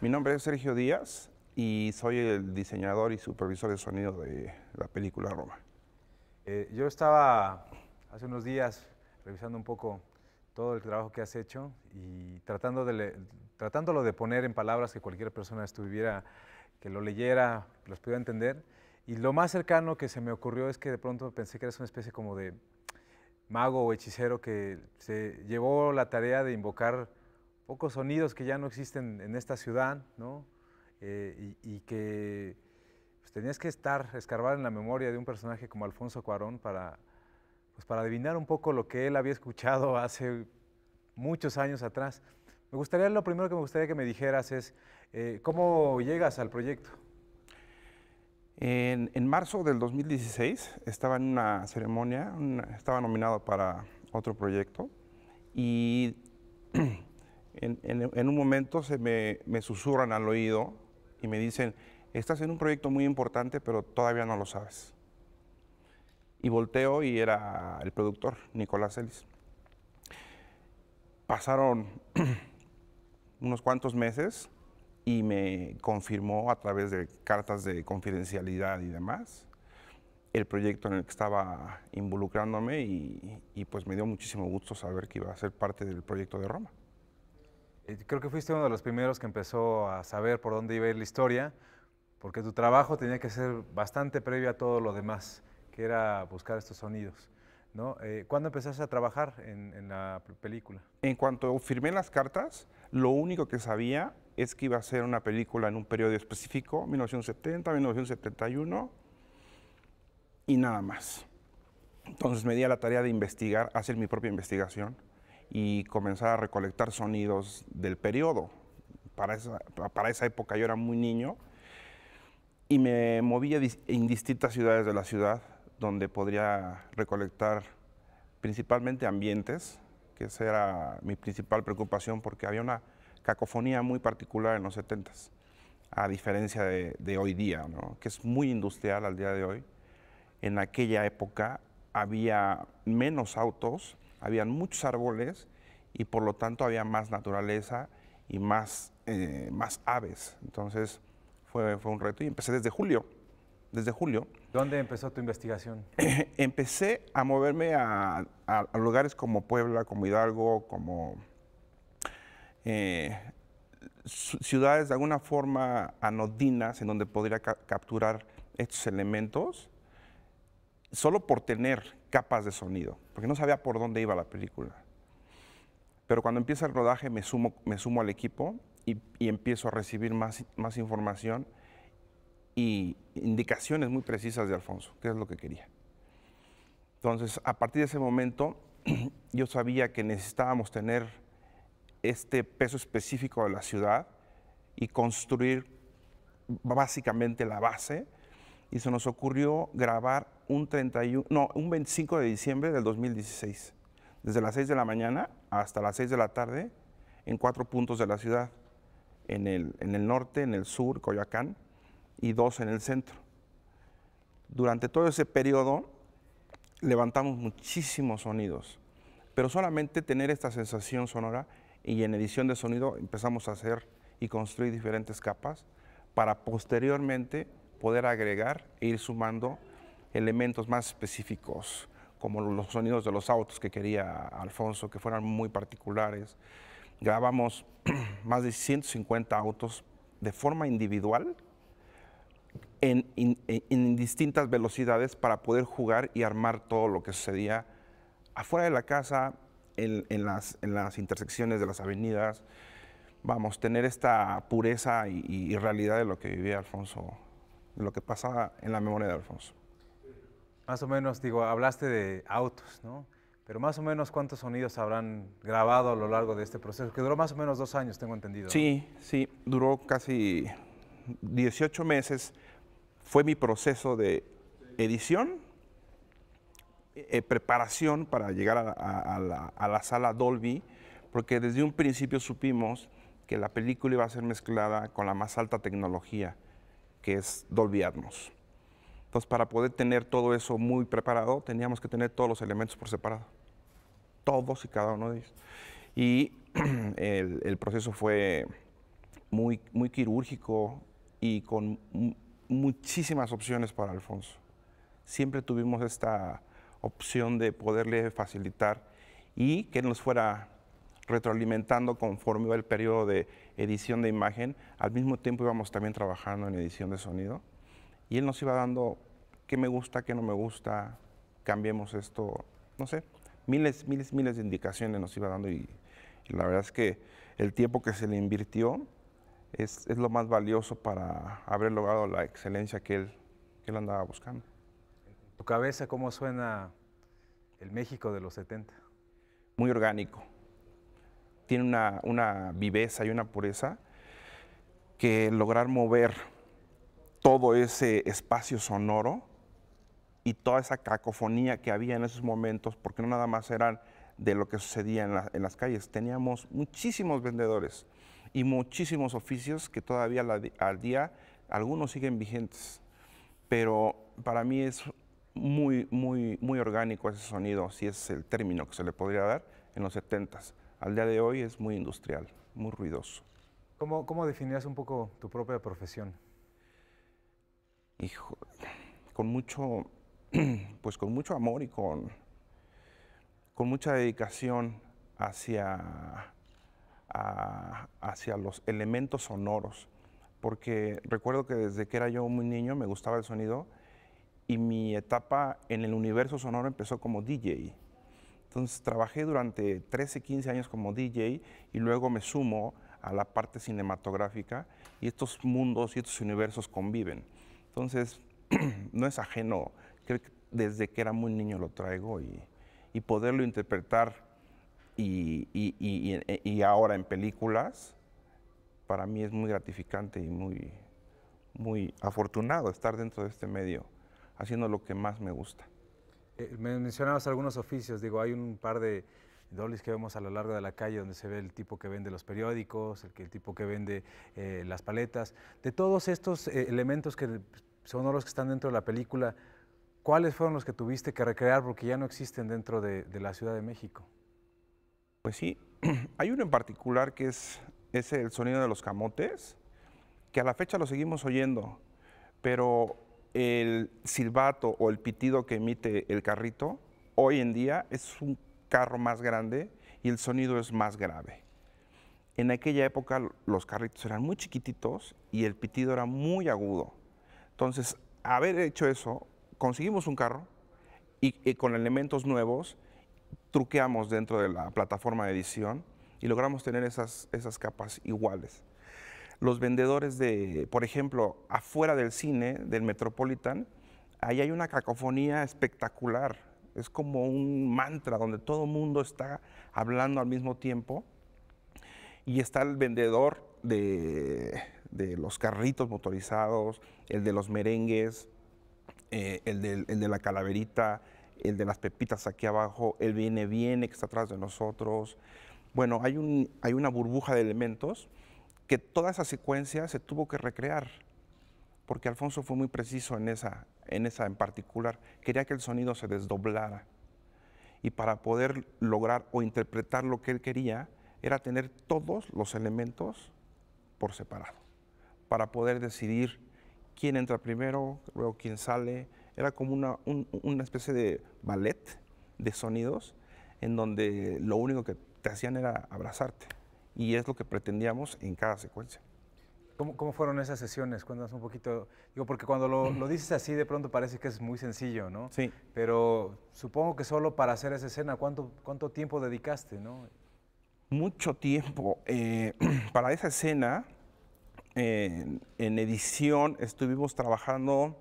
Mi nombre es Sergio Díaz y soy el diseñador y supervisor de sonido de la película Roma. Eh, yo estaba hace unos días revisando un poco todo el trabajo que has hecho y tratando de tratándolo de poner en palabras que cualquier persona estuviera, que lo leyera, los pudiera entender. Y lo más cercano que se me ocurrió es que de pronto pensé que era una especie como de mago o hechicero que se llevó la tarea de invocar pocos sonidos que ya no existen en esta ciudad, ¿no? Eh, y, que pues, tenías que estar, escarbar en la memoria de un personaje como Alfonso Cuarón para, pues, para adivinar un poco lo que él había escuchado hace muchos años atrás. Me gustaría, lo primero que me gustaría que me dijeras es, eh, ¿cómo llegas al proyecto? En, marzo del 2016 estaba en una ceremonia, estaba nominado para otro proyecto y en, un momento se me, me, susurran al oído y me dicen, estás en un proyecto muy importante pero todavía no lo sabes. Y volteo y era el productor, Nicolás Ellis. Pasaron unos cuantos meses y me confirmó a través de cartas de confidencialidad y demás el proyecto en el que estaba involucrándome y, pues me dio muchísimo gusto saber que iba a ser parte del proyecto de Roma. Eh, creo que fuiste uno de los primeros que empezó a saber por dónde iba a ir la historia, porque tu trabajo tenía que ser bastante previo a todo lo demás, que era buscar estos sonidos. ¿no? Eh, ¿Cuándo empezaste a trabajar en, en la película? En cuanto firmé las cartas, lo único que sabía es que iba a ser una película en un periodo específico, 1970, 1971, y nada más. Entonces me di a la tarea de investigar, hacer mi propia investigación y comenzar a recolectar sonidos del periodo. Para esa, para esa época yo era muy niño y me movía en distintas ciudades de la ciudad donde podría recolectar principalmente ambientes, que esa era mi principal preocupación porque había una cacofonía muy particular en los 70s, a diferencia de, hoy día, ¿no? que es muy industrial al día de hoy. En aquella época había menos autos, habían muchos árboles y por lo tanto había más naturaleza y más, eh, más aves. Entonces fue, fue un reto y empecé desde julio. Desde julio. ¿Dónde empezó tu investigación? empecé a moverme a lugares como Puebla, como Hidalgo, como eh, ciudades de alguna forma anodinas en donde podría capturar estos elementos solo por tener capas de sonido, porque no sabía por dónde iba la película. Pero cuando empieza el rodaje me sumo, me sumo al equipo y, empiezo a recibir más, más información y indicaciones muy precisas de Alfonso, que es lo que quería. Entonces, a partir de ese momento, yo sabía que necesitábamos tener este peso específico de la ciudad y construir básicamente la base. Y se nos ocurrió grabar un, 31, no, un 25 de diciembre del 2016, desde las 6 de la mañana hasta las 6 de la tarde, en cuatro puntos de la ciudad, en el, en el norte, en el sur, Coyoacán, y dos en el centro. Durante todo ese periodo levantamos muchísimos sonidos, pero solamente tener esta sensación sonora y en edición de sonido empezamos a hacer y construir diferentes capas para posteriormente poder agregar e ir sumando elementos más específicos, como los sonidos de los autos que quería Alfonso, que fueran muy particulares. Grabamos más de 150 autos de forma individual en, distintas velocidades para poder jugar y armar todo lo que sucedía afuera de la casa, en, las, en las intersecciones de las avenidas, vamos, tener esta pureza y, realidad de lo que vivía Alfonso, de lo que pasaba en la memoria de Alfonso. Más o menos, digo, hablaste de autos, ¿no? Pero más o menos, ¿cuántos sonidos habrán grabado a lo largo de este proceso? Que duró más o menos dos años, tengo entendido. Sí, sí, duró casi 18 meses. Fue mi proceso de edición eh, preparación para llegar a, la, sala Dolby, porque desde un principio supimos que la película iba a ser mezclada con la más alta tecnología, que es Dolby Atmos. Entonces, para poder tener todo eso muy preparado, teníamos que tener todos los elementos por separado, todos y cada uno de ellos. Y el, el proceso fue muy, muy quirúrgico y con muchísimas opciones para Alfonso. Siempre tuvimos esta opción de poderle facilitar y que nos fuera retroalimentando conforme iba el periodo de edición de imagen. Al mismo tiempo íbamos también trabajando en edición de sonido y él nos iba dando qué me gusta, qué no me gusta, cambiemos esto, no sé, miles, miles, miles de indicaciones nos iba dando y, la verdad es que el tiempo que se le invirtió es, es lo más valioso para haber logrado la excelencia que él, que él andaba buscando tu cabeza cómo suena el México de los 70? Muy orgánico. Tiene una, viveza y una pureza que lograr mover todo ese espacio sonoro y toda esa cacofonía que había en esos momentos, porque no nada más eran de lo que sucedía en, las calles, teníamos muchísimos vendedores y muchísimos oficios que todavía al día algunos siguen vigentes, pero para mí es muy, muy, orgánico ese sonido, si es el término que se le podría dar, en los 70 Al día de hoy es muy industrial, muy ruidoso. ¿Cómo, cómo definirías un poco tu propia profesión? Hijo, con mucho, pues con mucho amor y con, con mucha dedicación hacia, hacia los elementos sonoros. Porque recuerdo que desde que era yo muy niño me gustaba el sonido y mi etapa en el universo sonoro empezó como DJ. Entonces trabajé durante 13, 15 años como DJ y luego me sumo a la parte cinematográfica y estos mundos y estos universos conviven. Entonces no es ajeno, creo que desde que era muy niño lo traigo y, y poderlo interpretar y, y, y, ahora en películas, para mí es muy gratificante y muy, muy afortunado estar dentro de este medio haciendo lo que más me gusta. Eh, me mencionabas algunos oficios, digo, hay un par de dolis que vemos a lo largo de la calle donde se ve el tipo que vende los periódicos, el, tipo que vende eh, las paletas. De todos estos eh, elementos que son los que están dentro de la película, ¿cuáles fueron los que tuviste que recrear porque ya no existen dentro de, la Ciudad de México? Pues sí, hay uno en particular que es el sonido de los camotes, que a la fecha lo seguimos oyendo, pero el silbato o el pitido que emite el carrito, hoy en día es un carro más grande y el sonido es más grave. En aquella época los carritos eran muy chiquititos y el pitido era muy agudo. Entonces, haber hecho eso, conseguimos un carro y, con elementos nuevos truqueamos dentro de la plataforma de edición y logramos tener esas capas iguales los vendedores de, por ejemplo, afuera del cine, del Metropolitan, ahí hay una cacofonía espectacular. Es como un mantra donde todo el mundo está hablando al mismo tiempo y está el vendedor de, los carritos motorizados, el de los merengues, eh, el, de, la calaverita, el de las pepitas aquí abajo, el viene viene que está atrás de nosotros. Bueno, hay, un, hay una burbuja de elementos que toda esa secuencia se tuvo que recrear, porque Alfonso fue muy preciso en esa, en esa en particular. Quería que el sonido se desdoblara. Y para poder lograr o interpretar lo que él quería, era tener todos los elementos por separado, para poder decidir quién entra primero, luego quién sale. Era como una especie de ballet de sonidos en donde lo único que te hacían era abrazarte y es lo que pretendíamos en cada secuencia. ¿Cómo, fueron esas sesiones? Cuéntanos un poquito. Digo, porque cuando lo, dices así, de pronto parece que es muy sencillo, ¿no? Sí. Pero supongo que solo para hacer esa escena, ¿cuánto, cuánto tiempo dedicaste, no? Mucho tiempo. Eh, para esa escena, en edición, estuvimos trabajando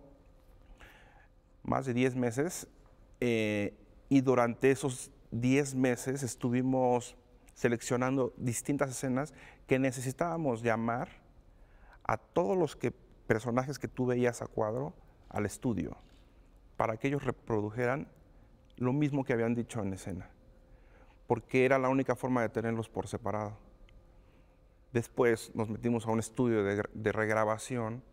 más de 10 meses. Eh, y durante esos 10 meses estuvimos seleccionando distintas escenas que necesitábamos llamar a todos los personajes que tú veías a cuadro al estudio para que ellos reprodujeran lo mismo que habían dicho en escena, porque era la única forma de tenerlos por separado. Después nos metimos a un estudio de, de regrabación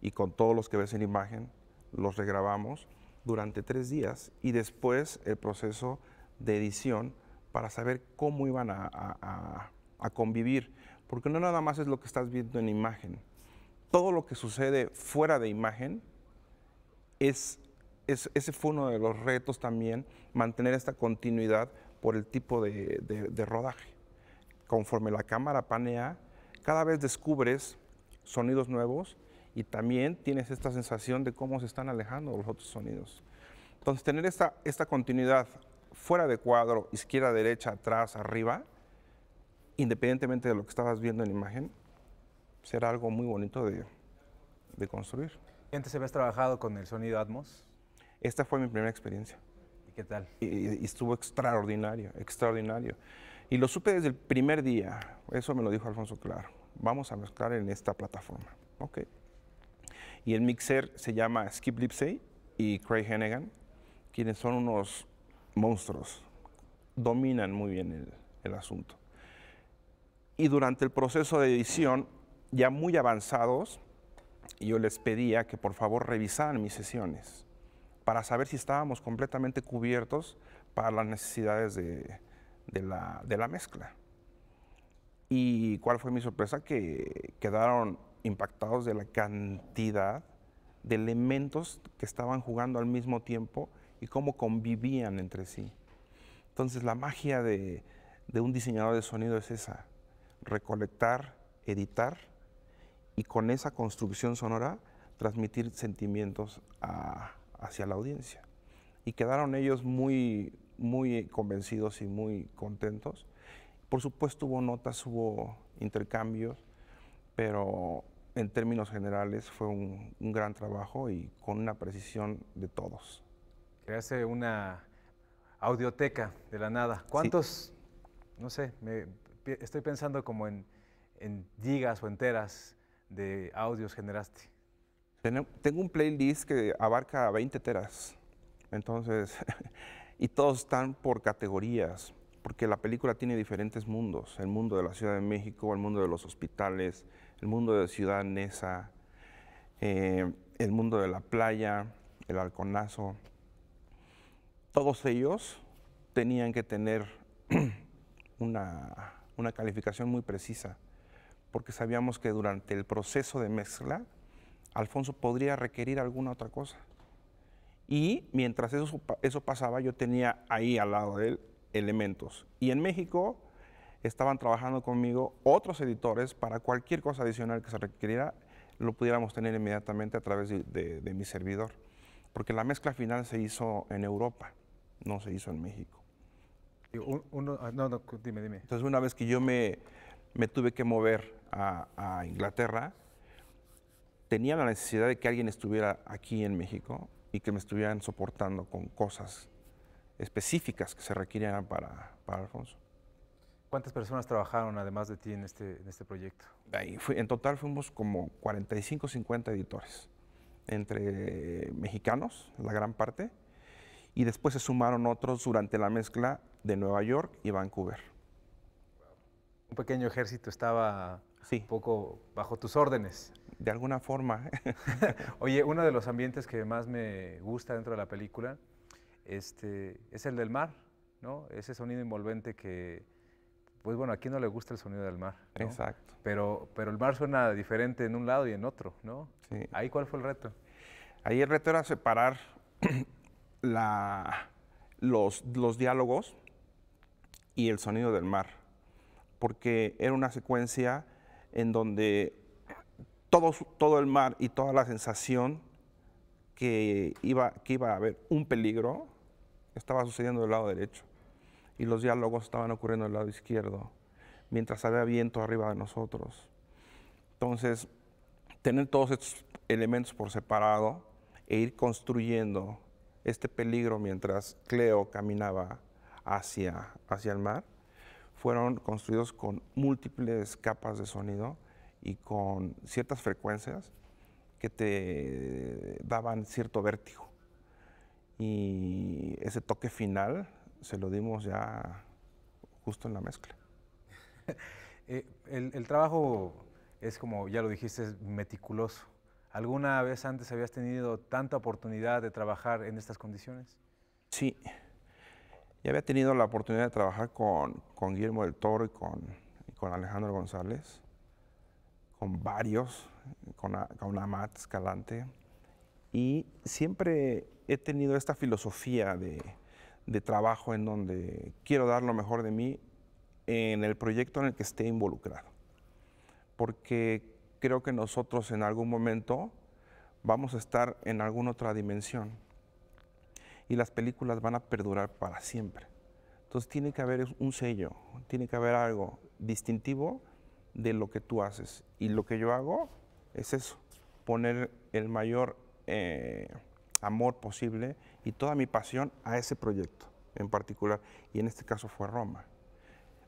y con todos los que ves en imagen los regrabamos durante tres días y después el proceso de edición para saber cómo iban a, convivir, porque no nada más es lo que estás viendo en imagen. Todo lo que sucede fuera de imagen es, ese fue uno de los retos también, mantener esta continuidad por el tipo de, rodaje. Conforme la cámara panea, cada vez descubres sonidos nuevos y también tienes esta sensación de cómo se están alejando los otros sonidos. Entonces, tener esta, esta continuidad fuera de cuadro, izquierda, derecha, atrás, arriba, independientemente de lo que estabas viendo en la imagen, será algo muy bonito de, de construir. ¿Y antes habías trabajado con el sonido Atmos? Esta fue mi primera experiencia. ¿Y qué tal? Y, estuvo extraordinario, extraordinario. Y lo supe desde el primer día, eso me lo dijo Alfonso Claro, vamos a mezclar en esta plataforma. Ok. Y el mixer se llama Skip Lipsey y Craig Hennigan, quienes son unos monstruos. Dominan muy bien el, asunto. Y durante el proceso de edición, ya muy avanzados, yo les pedía que por favor revisaran mis sesiones para saber si estábamos completamente cubiertos para las necesidades de, la, de la, mezcla. Y cuál fue mi sorpresa, que quedaron impactados de la cantidad de elementos que estaban jugando al mismo tiempo y cómo convivían entre sí. Entonces la magia de, un diseñador de sonido es esa, recolectar, editar y con esa construcción sonora transmitir sentimientos hacia la audiencia. Y quedaron ellos muy, muy convencidos y muy contentos. Por supuesto hubo notas, hubo intercambios, pero en términos generales fue un gran trabajo y con una precisión de todos. Creaste una audioteca de la nada. ¿Cuántos, no sé, me, estoy pensando como en, gigas o enteras de audios generaste? Tengo un playlist que abarca 20 teras. Entonces, y todos están por categorías, porque la película tiene diferentes mundos. El mundo de la Ciudad de México, el mundo de los hospitales, el mundo de Ciudad Nesa, eh, el mundo de la playa, el halconazo todos ellos tenían que tener una, calificación muy precisa, porque sabíamos que durante el proceso de mezcla, Alfonso podría requerir alguna otra cosa. Y mientras eso, eso, pasaba, yo tenía ahí al lado de él elementos. Y en México estaban trabajando conmigo otros editores para cualquier cosa adicional que se requiriera, lo pudiéramos tener inmediatamente a través de mi servidor. Porque la mezcla final se hizo en Europa no se hizo en México. Ah, dime, dime. Entonces, una vez que yo me, tuve que mover a, Inglaterra, tenía la necesidad de que alguien estuviera aquí en México y que me estuvieran soportando con cosas específicas que se requirieran para, Alfonso. ¿Cuántas personas trabajaron además de ti en este, este proyecto? en total fuimos como 45, 50 editores, entre mexicanos, la gran parte, y después se sumaron otros durante la mezcla de Nueva York y Vancouver. Un pequeño ejército estaba sí. un poco bajo tus órdenes. De alguna forma. Oye, uno de los ambientes que más me gusta dentro de la película este, es el del mar, ¿no? Ese sonido envolvente que, pues bueno, aquí no le gusta el sonido del mar. Exacto. Pero, pero el mar suena diferente en un lado y en otro, ¿no? Sí. ¿Ahí cuál fue el reto? Ahí el reto era separar la, los, los diálogos y el sonido del mar, porque era una secuencia en donde todo, todo el mar y toda la sensación que iba, que iba a haber un peligro estaba sucediendo del lado derecho y los diálogos estaban ocurriendo del lado izquierdo, mientras había viento arriba de nosotros. Entonces, tener todos estos elementos por separado e ir construyendo este peligro mientras Cleo caminaba hacia, hacia el mar, fueron construidos con múltiples capas de sonido y con ciertas frecuencias que te daban cierto vértigo. Y ese toque final se lo dimos ya justo en la mezcla. Eh, el, el trabajo es como ya lo dijiste, meticuloso. ¿Alguna vez antes habías tenido tanta oportunidad de trabajar en estas condiciones? Sí. Ya había tenido la oportunidad de trabajar con, Guillermo del Toro y con, con Alejandro González, con varios, con, con Amat Escalante. Y siempre he tenido esta filosofía de, de trabajo en donde quiero dar lo mejor de mí en el proyecto en el que esté involucrado. Porque creo que nosotros en algún momento vamos a estar en alguna otra dimensión y las películas van a perdurar para siempre. Entonces tiene que haber un sello, tiene que haber algo distintivo de lo que tú haces. Y lo que yo hago es eso, poner el mayor eh, amor posible y toda mi pasión a ese proyecto en particular. Y en este caso fue Roma.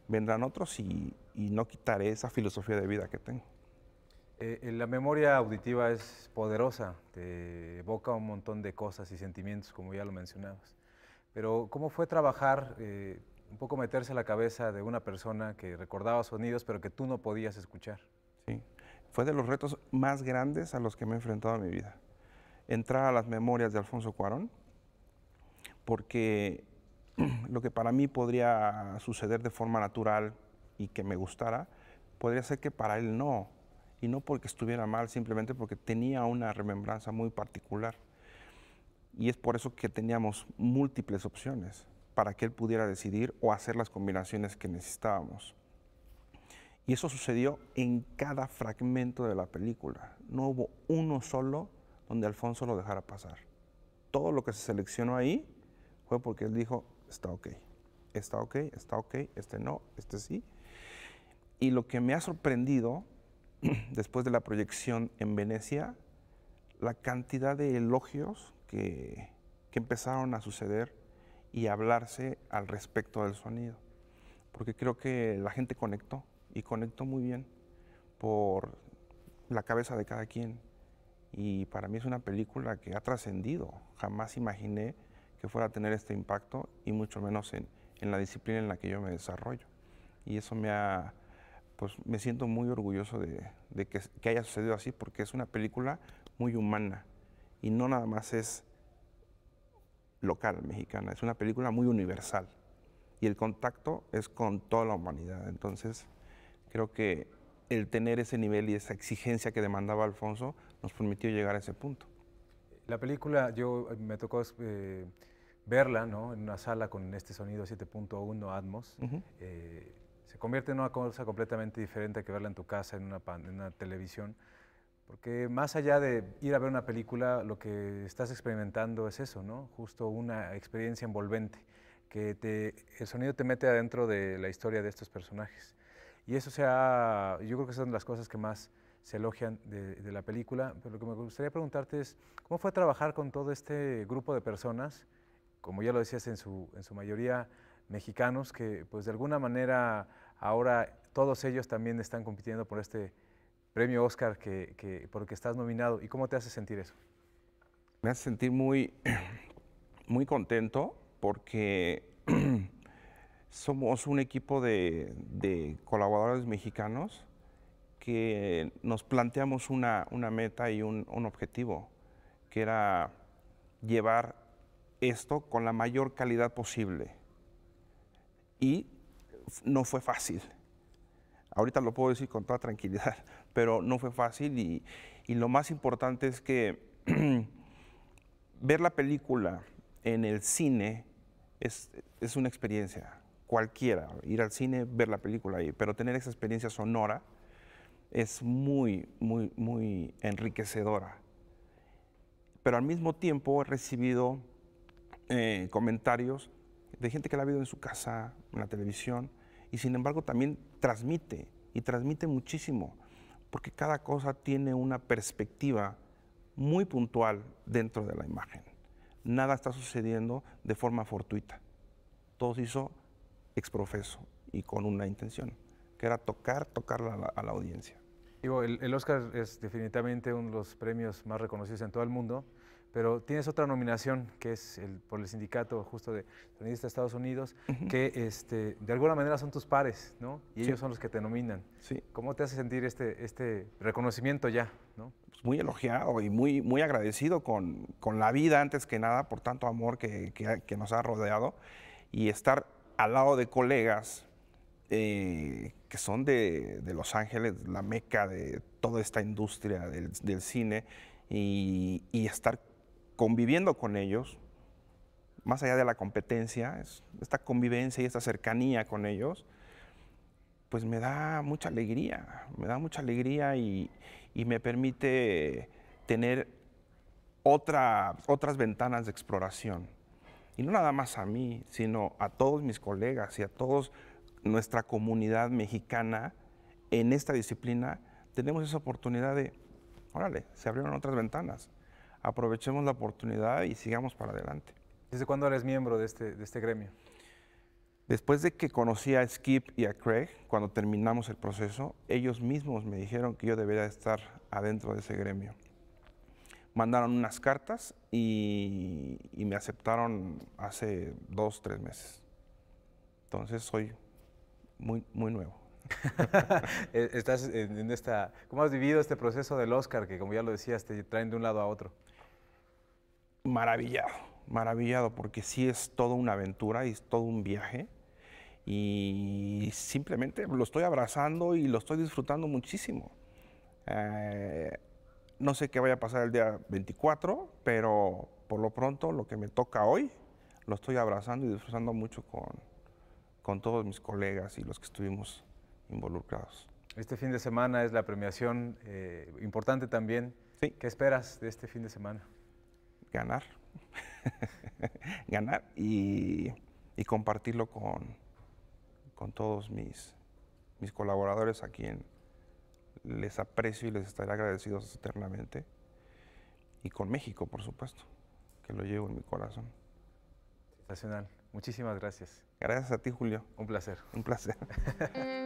Vendrán otros y no quitaré esa filosofía de vida que tengo. Eh, eh, la memoria auditiva es poderosa, te evoca un montón de cosas y sentimientos, como ya lo mencionabas. Pero ¿cómo fue trabajar, eh, un poco meterse a la cabeza de una persona que recordaba sonidos, pero que tú no podías escuchar? Sí, fue de los retos más grandes a los que me he enfrentado en mi vida. Entrar a las memorias de Alfonso Cuarón, porque lo que para mí podría suceder de forma natural y que me gustara, podría ser que para él no y no porque estuviera mal, simplemente porque tenía una remembranza muy particular. Y es por eso que teníamos múltiples opciones para que él pudiera decidir o hacer las combinaciones que necesitábamos. Y eso sucedió en cada fragmento de la película. No hubo uno solo donde Alfonso lo dejara pasar. Todo lo que se seleccionó ahí fue porque él dijo, está ok, está ok, está ok, este no, este sí. Y lo que me ha sorprendido después de la proyección en Venecia, la cantidad de elogios que, empezaron a suceder y hablarse al respecto del sonido. Porque creo que la gente conectó y conectó muy bien por la cabeza de cada quien. Y para mí es una película que ha trascendido. Jamás imaginé que fuera a tener este impacto y mucho menos en la disciplina en la que yo me desarrollo. Y eso me ha, pues me siento muy orgulloso de, que, haya sucedido así, porque es una película muy humana y no nada más es local mexicana, es una película muy universal y el contacto es con toda la humanidad. Entonces, creo que el tener ese nivel y esa exigencia que demandaba Alfonso nos permitió llegar a ese punto. La película, yo eh, me tocó... Eh, verla en una sala con este sonido 7.1 Atmos se convierte en una cosa completamente diferente que verla en tu casa, en una, una televisión. Porque más allá de ir a ver una película, lo que estás experimentando es eso, ¿no? Justo una experiencia envolvente, que te, el sonido te mete adentro de la historia de estos personajes. Y eso sea, yo creo que son las cosas que más se elogian de, de, la película, pero lo que me gustaría preguntarte es, ¿cómo fue trabajar con todo este grupo de personas? Como ya lo decías, en su, en su mayoría mexicanos que pues de alguna manera ahora todos ellos también están compitiendo por este premio Oscar que, por el que estás nominado. ¿Y cómo te hace sentir eso? Me hace sentir muy, muy contento porque somos un equipo de, colaboradores mexicanos que nos planteamos una, meta y un, un objetivo, que era llevar esto con la mayor calidad posible y no fue fácil. Ahorita lo puedo decir con toda tranquilidad, pero no fue fácil y, lo más importante es que ver la película en el cine es, una experiencia cualquiera, ir al cine, ver la película ahí, pero tener esa experiencia sonora es muy, muy, muy enriquecedora. Pero al mismo tiempo he recibido eh, comentarios de gente que la ha visto en su casa, en la televisión, y sin embargo también transmite, y transmite muchísimo, porque cada cosa tiene una perspectiva muy puntual dentro de la imagen. Nada está sucediendo de forma fortuita. Todo se hizo exprofeso y con una intención, que era tocar, tocar a la, audiencia. el Oscar es definitivamente uno de los premios más reconocidos en todo el mundo pero tienes otra nominación que es el, por el sindicato justo de de Estados Unidos, que este, de alguna manera son tus pares, ¿no? Y ellos son los que te nominan. Sí. ¿Cómo te hace sentir este, este reconocimiento ya, ¿no? Pues muy elogiado y muy, muy agradecido con, con, la vida antes que nada por tanto amor que, que, nos ha rodeado y estar al lado de colegas eh, que son de, de, Los Ángeles, la meca de toda esta industria del, del cine y, y estar conviviendo con ellos, más allá de la competencia, esta convivencia y esta cercanía con ellos, pues me da mucha alegría, me da mucha alegría y, me permite tener otras ventanas de exploración. Y no nada más a mí, sino a todos mis colegas y a todos nuestra comunidad mexicana en esta disciplina, tenemos esa oportunidad de, órale, se abrieron otras ventanas aprovechemos la oportunidad y sigamos para adelante. ¿Desde cuándo eres miembro este, de este, gremio? Después de que conocí a Skip y a Craig, cuando terminamos el proceso, ellos mismos me dijeron que yo debería estar adentro de ese gremio. Mandaron unas cartas y, me aceptaron hace dos, tres meses. Entonces soy muy, muy nuevo. E-, estás en esta, ¿Cómo has vivido este proceso del Oscar que, como ya lo decías, te traen de un lado a otro? maravillado, maravillado, porque sí es toda una aventura y es todo un viaje. Y simplemente lo estoy abrazando y lo estoy disfrutando muchísimo. Eh, no sé qué vaya a pasar el día 24, pero por lo pronto lo que me toca hoy lo estoy abrazando y disfrutando mucho con, todos mis colegas y los que estuvimos involucrados. Este fin de semana es la premiación eh, importante también. ¿Qué esperas de este fin de semana? ganar. ganar y, compartirlo con, con, todos mis, mis colaboradores a quien les aprecio y les estaré agradecidos eternamente. Y con México, por supuesto, que lo llevo en mi corazón. Sensacional. Muchísimas gracias. Gracias a ti, Julio. Un placer. Un placer.